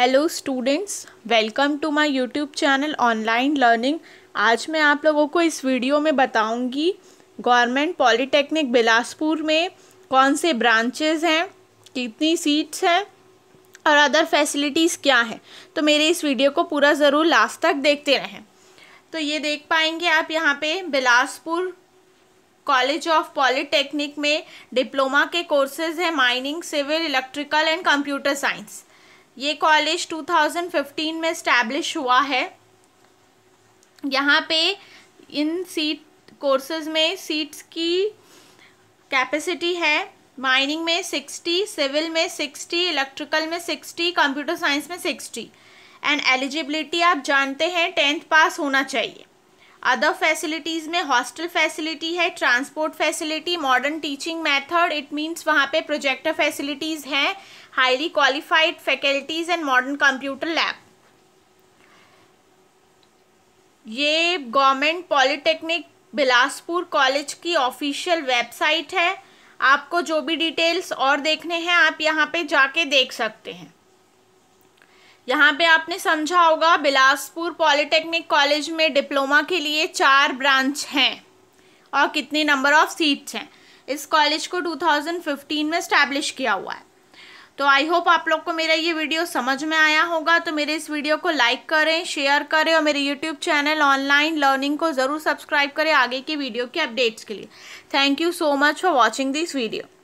hello students welcome to my YouTube channel online learning आज मैं आप लोगों को इस वीडियो में बताऊंगी गवर्नमेंट पॉलिटेक्निक बिलासपुर में कौन से ब्रांचेस हैं कितनी सीट्स हैं और अदर फैसिलिटीज़ क्या हैं तो मेरे इस वीडियो को पूरा ज़रूर लास्ट तक देखते रहें तो ये देख पाएंगे आप यहाँ पर बिलासपुर कॉलेज ऑफ पॉलीटेक्निक में डिप्लोमा के कोर्सेज हैं mining civil electrical and computer science ये कॉलेज 2015 में इस्टेब्लिश हुआ है यहाँ पे इन सीट कोर्सेज में सीट्स की कैपेसिटी है माइनिंग में 60, सिविल में 60, इलेक्ट्रिकल में 60, कंप्यूटर साइंस में 60 एंड एलिजिबिलिटी आप जानते हैं टेंथ पास होना चाहिए अदर फैसिलिटीज़ में हॉस्टल फैसिलिटी है transport facility modern teaching method it means वहाँ पे प्रोजेक्टर फैसिलिटीज़ हैं highly qualified faculties and modern computer lab ये गवर्नमेंट पॉलिटेक्निक बिलासपुर कॉलेज की ऑफिशियल वेबसाइट है आपको जो भी डिटेल्स और देखने हैं आप यहाँ पे जाके देख सकते हैं यहाँ पे आपने समझा होगा बिलासपुर पॉलिटेक्निक कॉलेज में डिप्लोमा के लिए चार ब्रांच हैं और कितने नंबर ऑफ सीट्स हैं इस कॉलेज को 2015 में स्टैब्लिश किया हुआ है तो आई होप आप लोग को मेरा ये वीडियो समझ में आया होगा तो मेरे इस वीडियो को लाइक करें शेयर करें और मेरे यूट्यूब चैनल ऑनलाइन लर्निंग को ज़रूर सब्सक्राइब करें आगे की वीडियो के अपडेट्स के लिए thank you so much for watching this video